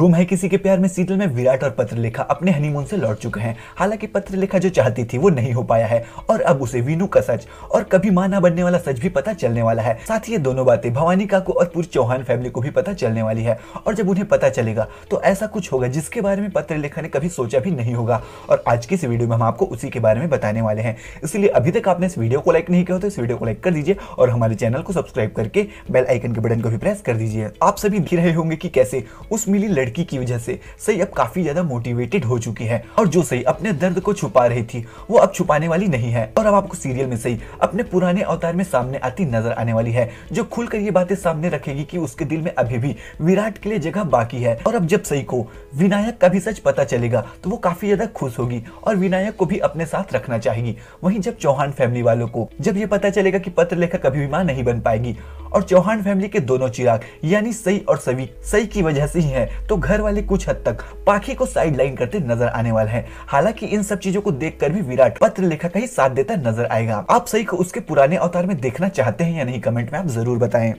गुम है किसी के प्यार में सीरियल में विराट और पत्रलेखा अपने हनीमून से लौट चुके हैं हालांकि पत्रलेखा जो चाहती थी वो नहीं हो पाया है और अब उसे वीनू का सच और कभी मां ना बनने वाला सच भी पता चलने वाला है साथ ही ये दोनों बातें भवानी काकू और पूरी चौहान फैमिली को भी पता चलने वाली है और जब उन्हें पता चलेगा तो ऐसा कुछ होगा जिसके बारे में पत्रलेखा ने कभी सोचा भी नहीं होगा और आज की इस वीडियो में हम आपको उसी के बारे में बताने वाले हैं इसलिए अभी तक आपने इस वीडियो को लाइक नहीं किया तो इस वीडियो को लाइक कर दीजिए और हमारे चैनल को सब्सक्राइब करके बेल आइकन के बटन को भी प्रेस कर दीजिए आप सभी देख रहे होंगे कि कैसे उस मिली लड़की लड़की की वजह से सई अब काफी ज्यादा मोटिवेटेड हो चुकी है और जो सई अपने दर्द को छुपा रही थी वो अब छुपाने वाली नहीं है और अब आपको सीरियल में सही अपने पुराने अवतार में सामने आती नजर आने वाली है जो खुलकर ये बातें सामने रखेगी की उसके दिल में अभी भी विराट के लिए जगह बाकी है और अब जब सई को विनायक का भी सच पता चलेगा तो वो काफी ज्यादा खुश होगी और विनायक को भी अपने साथ रखना चाहेगी वहीं जब चौहान फैमिली वालों को जब ये पता चलेगा कि पत्र लेखक कभी भी मां नहीं बन पाएगी और चौहान फैमिली के दोनों चिराग यानी सही और सवी सही की वजह से ही है तो घर वाले कुछ हद तक पाखी को साइड लाइन करते नजर आने वाले हैं हालांकि इन सब चीजों को देख भी विराट पत्र लेखा का ही साथ देता नजर आएगा आप सही को उसके पुराने अवतार में देखना चाहते हैं या नहीं कमेंट में आप जरूर बताएं